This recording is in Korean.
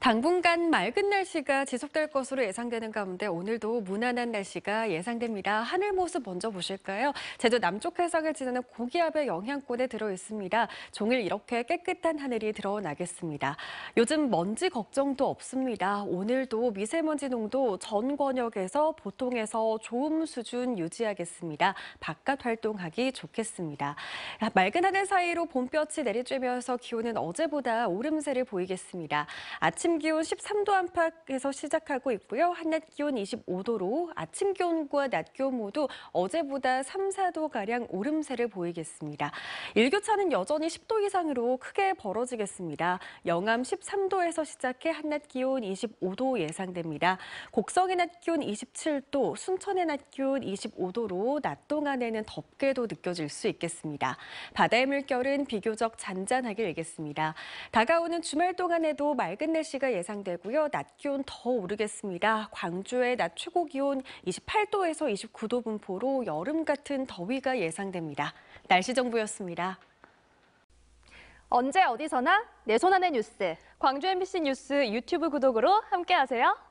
당분간 맑은 날씨가 지속될 것으로 예상되는 가운데 오늘도 무난한 날씨가 예상됩니다. 하늘 모습 먼저 보실까요? 제주 남쪽 해상을 지나는 고기압의 영향권에 들어 있습니다. 종일 이렇게 깨끗한 하늘이 드러나겠습니다. 요즘 먼지 걱정도 없습니다. 오늘도 미세먼지 농도 전 권역에서 보통에서 좋음 수준 유지하겠습니다. 바깥 활동하기 좋겠습니다. 맑은 하늘 사이로 봄볕이 내리쬐면서 기온은 어제보다 오름세를 보이겠습니다. 아침 아침 기온 13도 안팎에서 시작하고 있고요. 한낮 기온 25도로 아침 기온과 낮 기온 모두 어제보다 3, 4도가량 오름세를 보이겠습니다. 일교차는 여전히 10도 이상으로 크게 벌어지겠습니다. 영암 13도에서 시작해 한낮 기온 25도 예상됩니다. 곡성의 낮 기온 27도, 순천의 낮 기온 25도로 낮 동안에는 덥게도 느껴질 수 있겠습니다. 바다의 물결은 비교적 잔잔하게 일겠습니다. 다가오는 주말 동안에도 맑은 날씨 날씨가 예상되고요. 낮 기온 더 오르겠습니다. 광주의 낮 최고 기온 28도에서 29도 분포로 여름 같은 더위가 예상됩니다. 날씨 정보였습니다. 언제 어디서나 내 손안의 뉴스. 광주 MBC 뉴스 유튜브 구독으로 함께하세요.